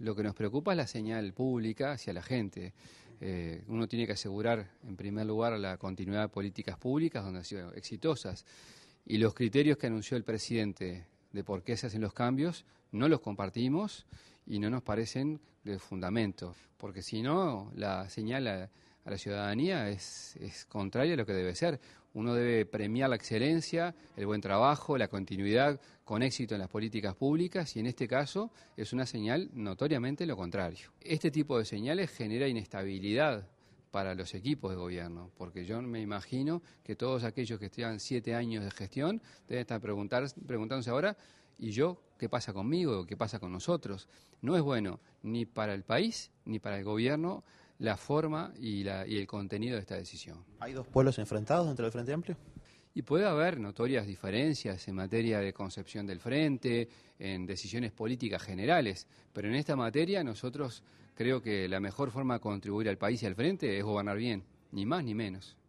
Lo que nos preocupa es la señal pública hacia la gente. Eh, uno tiene que asegurar, en primer lugar, la continuidad de políticas públicas donde han sido exitosas. Y los criterios que anunció el presidente de por qué se hacen los cambios no los compartimos y no nos parecen de fundamento, porque si no, la señal a la ciudadanía es, es contrario a lo que debe ser. Uno debe premiar la excelencia, el buen trabajo, la continuidad con éxito en las políticas públicas y en este caso es una señal notoriamente lo contrario. Este tipo de señales genera inestabilidad para los equipos de gobierno, porque yo me imagino que todos aquellos que llevan siete años de gestión deben estar preguntar, preguntándose ahora, ¿y yo qué pasa conmigo? ¿Qué pasa con nosotros? No es bueno ni para el país ni para el gobierno la forma y, el contenido de esta decisión. ¿Hay dos pueblos enfrentados dentro del Frente Amplio? Y puede haber notorias diferencias en materia de concepción del frente, en decisiones políticas generales, pero en esta materia nosotros creo que la mejor forma de contribuir al país y al frente es gobernar bien, ni más ni menos.